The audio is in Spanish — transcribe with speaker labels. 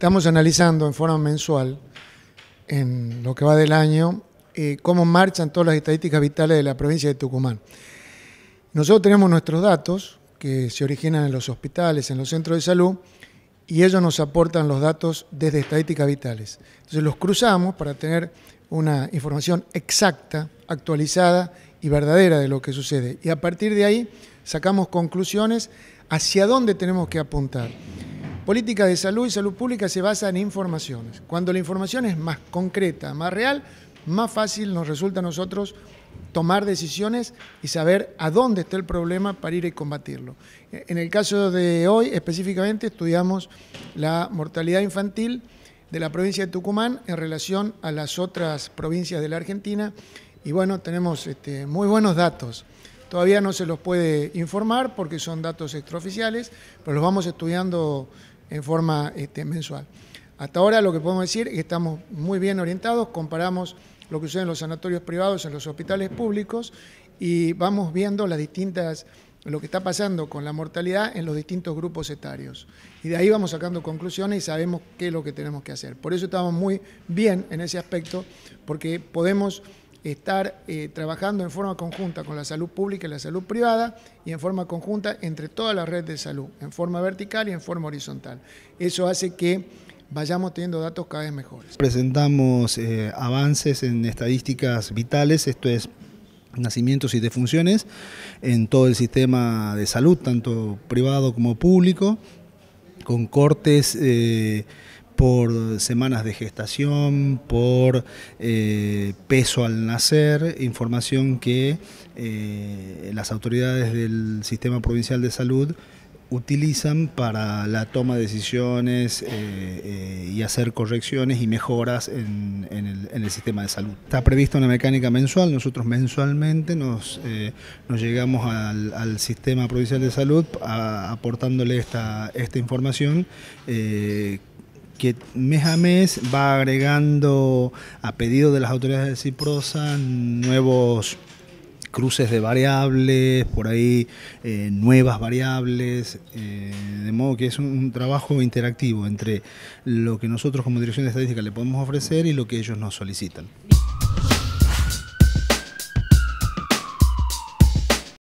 Speaker 1: Estamos analizando en forma mensual, en lo que va del año, eh, cómo marchan todas las estadísticas vitales de la provincia de Tucumán. Nosotros tenemos nuestros datos que se originan en los hospitales, en los centros de salud, y ellos nos aportan los datos desde estadísticas vitales. Entonces los cruzamos para tener una información exacta, actualizada y verdadera de lo que sucede. Y a partir de ahí sacamos conclusiones hacia dónde tenemos que apuntar políticas de salud y salud pública se basa en informaciones. Cuando la información es más concreta, más real, más fácil nos resulta a nosotros tomar decisiones y saber a dónde está el problema para ir y combatirlo. En el caso de hoy específicamente estudiamos la mortalidad infantil de la provincia de Tucumán en relación a las otras provincias de la Argentina y bueno, tenemos este, muy buenos datos. Todavía no se los puede informar porque son datos extraoficiales, pero los vamos estudiando en forma este, mensual. Hasta ahora lo que podemos decir es que estamos muy bien orientados, comparamos lo que sucede en los sanatorios privados, en los hospitales públicos y vamos viendo las distintas lo que está pasando con la mortalidad en los distintos grupos etarios. Y de ahí vamos sacando conclusiones y sabemos qué es lo que tenemos que hacer. Por eso estamos muy bien en ese aspecto, porque podemos estar eh, trabajando en forma conjunta con la salud pública y la salud privada y en forma conjunta entre toda la red de salud, en forma vertical y en forma horizontal. Eso hace que vayamos teniendo datos cada vez mejores.
Speaker 2: Presentamos eh, avances en estadísticas vitales, esto es nacimientos y defunciones en todo el sistema de salud, tanto privado como público, con cortes... Eh, por semanas de gestación, por eh, peso al nacer, información que eh, las autoridades del Sistema Provincial de Salud utilizan para la toma de decisiones eh, y hacer correcciones y mejoras en, el, sistema de salud. Está prevista una mecánica mensual, nosotros mensualmente nos, llegamos al, sistema provincial de salud aportándole esta información que mes a mes va agregando, a pedido de las autoridades de Ciprosa, nuevos cruces de variables, por ahí eh, nuevas variables, eh, de modo que es un, trabajo interactivo entre lo que nosotros como Dirección de Estadística le podemos ofrecer y lo que ellos nos solicitan.